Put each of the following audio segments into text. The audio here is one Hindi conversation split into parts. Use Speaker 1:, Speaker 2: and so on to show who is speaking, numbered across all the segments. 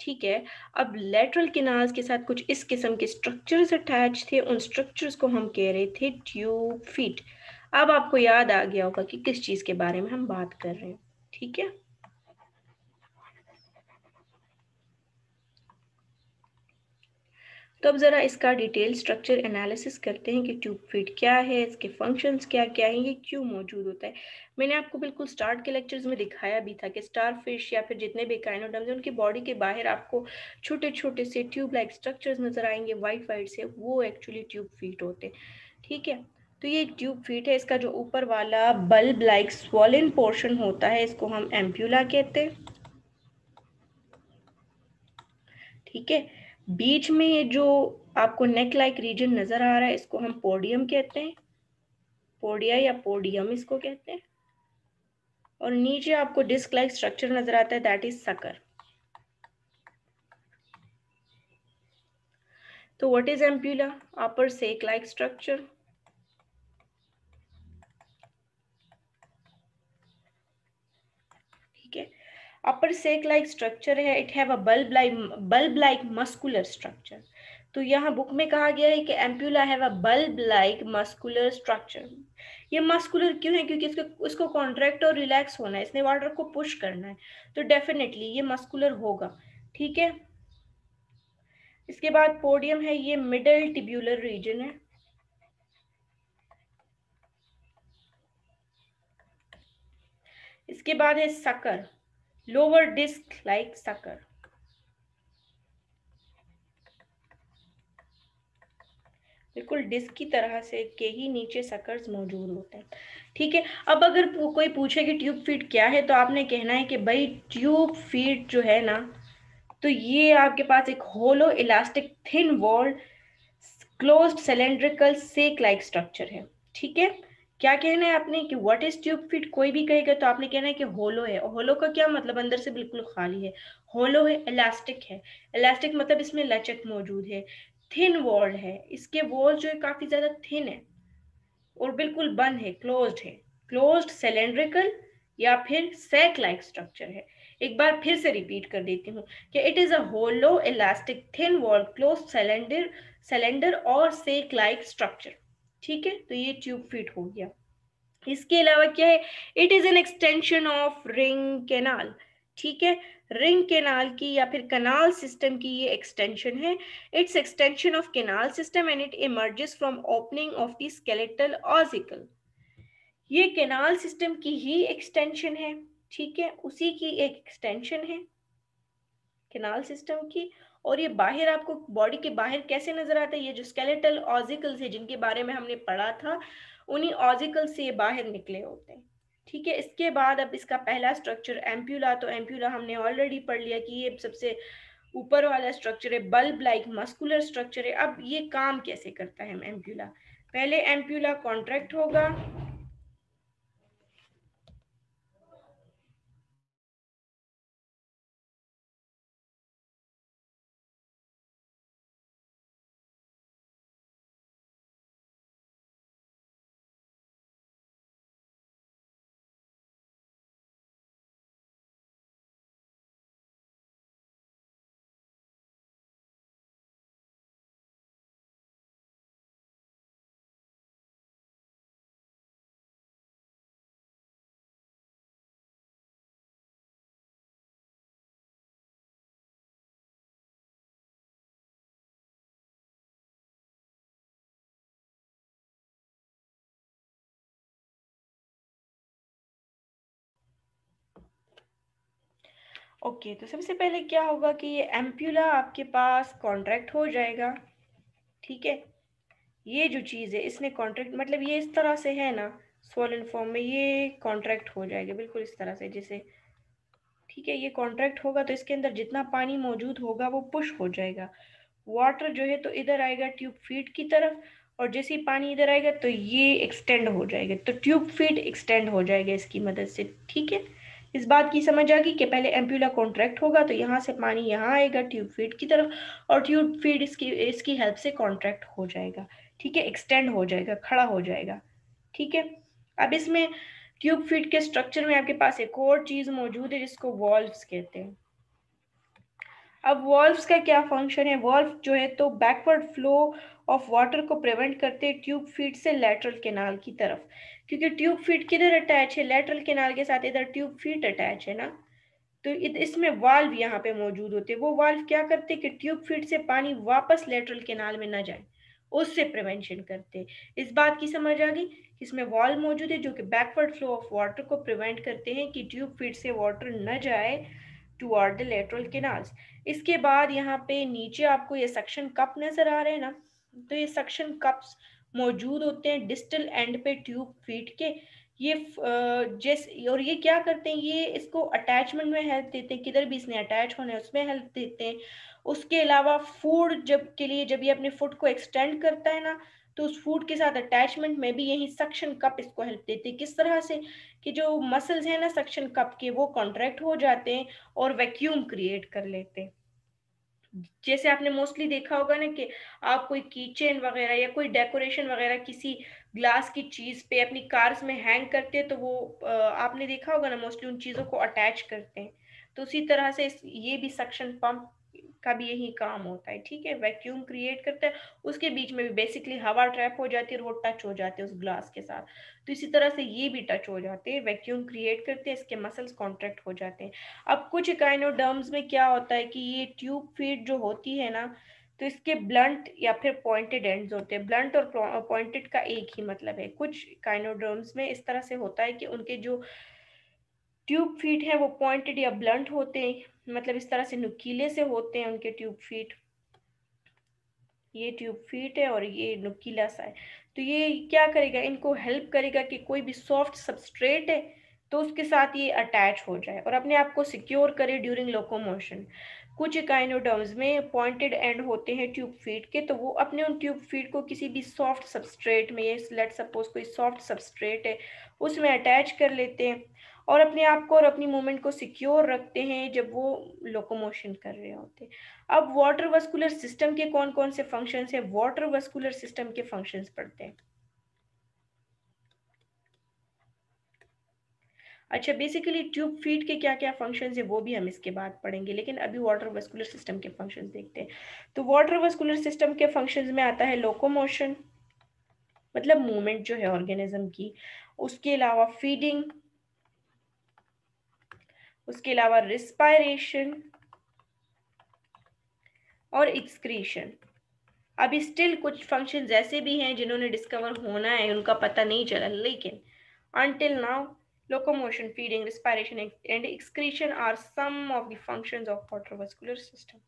Speaker 1: ठीक है अब लेटरल किनार्स के साथ कुछ इस किस्म के स्ट्रक्चर्स अटैच थे उन स्ट्रक्चर्स को हम कह रहे थे ट्यूब फीट अब आपको याद आ गया होगा कि किस चीज़ के बारे में हम बात कर रहे हैं ठीक है तो अब ज़रा इसका डिटेल स्ट्रक्चर एनालिसिस करते हैं कि ट्यूब फीड क्या है इसके फंक्शंस क्या क्या हैं ये क्यों मौजूद होता है मैंने आपको बिल्कुल स्टार्ट के लेक्चर्स में दिखाया भी था कि स्टार फिश या फिर जितने भी काइनोडम्स हैं उनकी बॉडी के बाहर आपको छोटे छोटे से ट्यूब लाइक स्ट्रक्चर नज़र आएंगे वाइट वाइट से वो एक्चुअली ट्यूब फिट होते हैं ठीक है तो ये एक ट्यूब फीट है इसका जो ऊपर वाला बल्ब लाइक स्वॉलिन पोर्शन होता है इसको हम एम्प्यूला कहते हैं ठीक है बीच में जो आपको नेक लाइक रीजन नजर आ रहा है इसको हम पोडियम कहते हैं पोडिया या पोडियम इसको कहते हैं और नीचे आपको डिस्क लाइक स्ट्रक्चर नजर आता है दैट इज सकर तो what is ampulla upper sac like structure upper sac like structure है it have a bulb like bulb like muscular structure तो यहाँ बुक में कहा गया है कि ampulla have a bulb like muscular structure ये मस्कुलर क्यों है क्योंकि इसको इसको कॉन्ट्रैक्ट और रिलैक्स होना है इसने वाटर को पुश करना है तो डेफिनेटली ये मस्कुलर होगा ठीक है इसके बाद पोडियम है ये मिडल टिब्यूलर रीजन है इसके बाद है sucker lower disc like sucker. बिल्कुल डिस्क की तरह से के ही नीचे सकर्स मौजूद होते हैं ठीक है अब अगर कोई पूछे कि ट्यूब फीड क्या है तो आपने कहना है कि भाई ट्यूब फीड जो है ना तो ये आपके पास एक hollow elastic thin walled closed cylindrical sac like structure है ठीक है क्या कहना है आपने कि व्हाट इज ट्यूब फिट कोई भी कहेगा तो आपने कहना है कि होलो है और होलो का क्या मतलब अंदर से बिल्कुल खाली है होलो है इलास्टिक है इलास्टिक मतलब इसमें लचक मौजूद है थिन वॉल है इसके वॉल जो है काफी ज्यादा थिन है और बिल्कुल बंद है क्लोज है क्लोज सिलेंड्रिकल या फिर सेक लाइक स्ट्रक्चर है एक बार फिर से रिपीट कर देती हूँ कि it is a hollow elastic thin wall close cylinder cylinder और सेक लाइक स्ट्रक्चर ठीक है तो ये ट्यूब फिट हो गया इसके अलावा क्या है it is an extension of ring canal ठीक है रिंग केनाल की या फिर कनाल सिस्टम की ये एक्सटेंशन है it's extension of canal system and it emerges from opening of the skeletal ossicle ये केनाल सिस्टम की ही एक्सटेंशन है ठीक है उसी की एक एक्सटेंशन है केनाल सिस्टम की और ये बाहर आपको बॉडी के बाहर कैसे नजर आता है ये जो स्केलेटल ऑजिकल्स है जिनके बारे में हमने पढ़ा था उन्हीं ऑजिकल से ये बाहर निकले होते हैं ठीक है इसके बाद अब इसका पहला स्ट्रक्चर एम्प्यूला तो एम्प्यूला हमने ऑलरेडी पढ़ लिया कि ये सबसे ऊपर वाला स्ट्रक्चर है बल्ब लाइक मस्कुलर स्ट्रक्चर है अब ये काम कैसे करता है एम्प्यूला पहले एम्प्यूला कॉन्ट्रैक्ट होगा ओके तो सबसे पहले क्या होगा कि ये एम्प्यूला आपके पास कॉन्ट्रैक्ट हो जाएगा ठीक है ये जो चीज़ है इसने कॉन्ट्रैक्ट मतलब ये इस तरह से है ना सोल फॉर्म में ये कॉन्ट्रैक्ट हो जाएगा बिल्कुल इस तरह से जैसे ठीक है ये कॉन्ट्रैक्ट होगा तो इसके अंदर जितना पानी मौजूद होगा वो पुश हो जाएगा वाटर जो है तो इधर आएगा ट्यूब फीड की तरफ और जैसे ही पानी इधर आएगा तो ये एक्सटेंड हो जाएगा तो ट्यूब फीड एक्सटेंड हो जाएगा इसकी मदद से ठीक है इस बात की समझ आ गई कि पहले एम्प्यूला कॉन्ट्रैक्ट होगा तो यहाँ से पानी यहाँ आएगा ट्यूब फीड की तरफ और ट्यूब फीड इसकी इसकी हेल्प से कॉन्ट्रैक्ट हो जाएगा ठीक है एक्सटेंड हो जाएगा खड़ा हो जाएगा ठीक है अब इसमें ट्यूब फीड के स्ट्रक्चर में आपके पास एक और चीज़ मौजूद है जिसको वॉल्व्स कहते हैं अब वॉल्व्स का क्या फंक्शन है वॉल्व जो है तो बैकवर्ड फ्लो ऑफ वाटर को प्रिवेंट करते हैं ट्यूब फीड से लेटरल केनाल की तरफ क्योंकि ट्यूब फीड किधर अटैच है लेटरल केनाल के साथ इधर ट्यूब फीड अटैच है ना तो इसमें वाल्व यहाँ पे मौजूद होते हैं वो वाल्व क्या करते कि ट्यूब फीड से पानी वापस लेटरल केनाल में ना जाए उससे प्रिवेंशन करते इस बात की समझ आ गई इसमें वाल्व मौजूद है जो कि बैकवर्ड फ्लो ऑफ वाटर को प्रिवेंट करते हैं कि ट्यूब फीड से वाटर न जाए toward the lateral canals इसके बाद यहाँ पे नीचे आपको ये सक्शन कप नजर आ रहे हैं ना तो ये सक्शन कप्स मौजूद होते हैं डिस्टल एंड पे ट्यूब फीट के ये जैस और ये क्या करते हैं ये इसको अटैचमेंट में हेल्प देते हैं किधर भी इसने अटैच होना है उसमें हेल्प देते हैं उसके अलावा फूड जब के लिए जब ये अपने फुट को एक्सटेंड करता है ना तो उस फूड के साथ अटैचमेंट में भी यही सक्शन कप इसको हेल्प देते हैं किस तरह से कि जो मसल्स हैं ना सक्शन कप के वो कॉन्ट्रैक्ट हो जाते हैं और वैक्यूम क्रिएट कर लेते हैं जैसे आपने मोस्टली देखा होगा ना कि आप कोई कीचेन वगैरह या कोई डेकोरेशन वगैरह किसी ग्लास की चीज़ पे अपनी कार्स में हैंग करते हैं तो वो आपने देखा होगा ना मोस्टली उन चीज़ों को अटैच करते हैं तो उसी तरह से ये भी सक्शन पंप का भी यही काम होता है ठीक है वैक्यूम क्रिएट करता है उसके बीच में भी बेसिकली हवा ट्रैप हो जाती है रोड टच हो जाते हैं उस ग्लास के साथ तो इसी तरह से ये भी टच हो जाते हैं वैक्यूम क्रिएट करते हैं इसके मसल्स कॉन्ट्रैक्ट हो जाते हैं अब कुछ काइनोडर्म्स में क्या होता है कि ये ट्यूब फीड जो होती है ना तो इसके ब्लंट या फिर पॉइंटेड एंड्स होते हैं ब्लंट और पॉइंटेड का एक ही मतलब है कुछ काइनोडर्म्स में इस तरह से होता है कि उनके जो ट्यूब फीट है वो पॉइंटेड या ब्लंट होते हैं मतलब इस तरह से नुकीले से होते हैं उनके ट्यूब फीट ये ट्यूब फीट है और ये नुकीला सा है तो ये क्या करेगा इनको हेल्प करेगा कि कोई भी सॉफ्ट सबस्ट्रेट है तो उसके साथ ये अटैच हो जाए और अपने आप को सिक्योर करे ड्यूरिंग लोकोमोशन कुछ काइनोडर्म्स में पॉइंटेड एंड होते हैं ट्यूब फीट के तो वो अपने उन ट्यूब फीट को किसी भी सॉफ्ट सबस्ट्रेट में लेट सपोज कोई सॉफ्ट सबस्ट्रेट है उसमें अटैच कर लेते हैं और अपने आप को और अपनी मूवमेंट को सिक्योर रखते हैं जब वो लोकोमोशन कर रहे होते हैं अब वाटर वस्कुलर सिस्टम के कौन कौन से फंक्शन है वाटर वस्कुलर सिस्टम के फंक्शंस पढ़ते हैं अच्छा बेसिकली ट्यूब फीड के क्या क्या फंक्शंस है वो भी हम इसके बाद पढ़ेंगे लेकिन अभी वाटर वस्कुलर सिस्टम के फंक्शंस देखते हैं तो वाटर वस्कुलर सिस्टम के फंक्शंस में आता है लोकोमोशन मतलब मूवमेंट जो है ऑर्गेनिज्म की उसके अलावा फीडिंग उसके अलावा रिस्पायरेशन और एक्सक्रीशन अभी स्टिल कुछ फंक्शन ऐसे भी हैं जिन्होंने डिस्कवर होना है उनका पता नहीं चला लेकिन until now locomotion feeding respiration and excretion are some of the functions of water system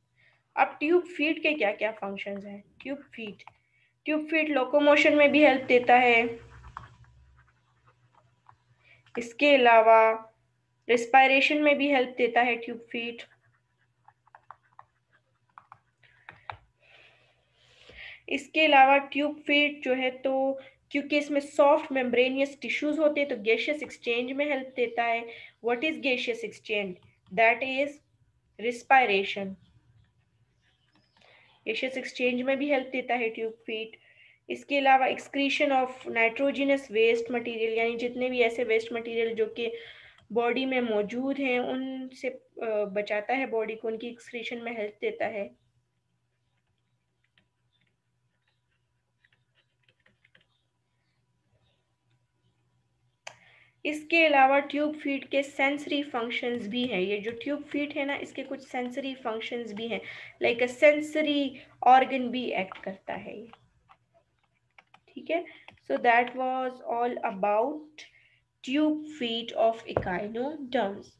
Speaker 1: अब ट्यूब फीड के क्या क्या फंक्शंस हैं tube feed tube feed locomotion में भी हेल्प देता है इसके अलावा रेस्पायरेशन में भी हेल्प देता है ट्यूब फीट इसके अलावा ट्यूब फीट जो है तो क्योंकि इसमें सॉफ्ट मेम्ब्रेनियस टिश्यूज होते हैं तो गैशियस एक्सचेंज में हेल्प देता है what is gaseous exchange that is respiration gaseous exchange में भी हेल्प देता है ट्यूब फीट इसके अलावा excretion of nitrogenous waste material यानी जितने भी ऐसे वेस्ट मटेरियल जो कि बॉडी में मौजूद हैं उनसे बचाता है बॉडी को उनकी एक्सक्रीशन में हेल्प देता है इसके अलावा ट्यूब फीट के सेंसरी फंक्शंस भी हैं ये जो ट्यूब फीट है ना इसके कुछ सेंसरी फंक्शंस भी हैं लाइक अ सेंसरी ऑर्गन भी एक्ट करता है ये ठीक है so that was all about tube feet of echinoderms.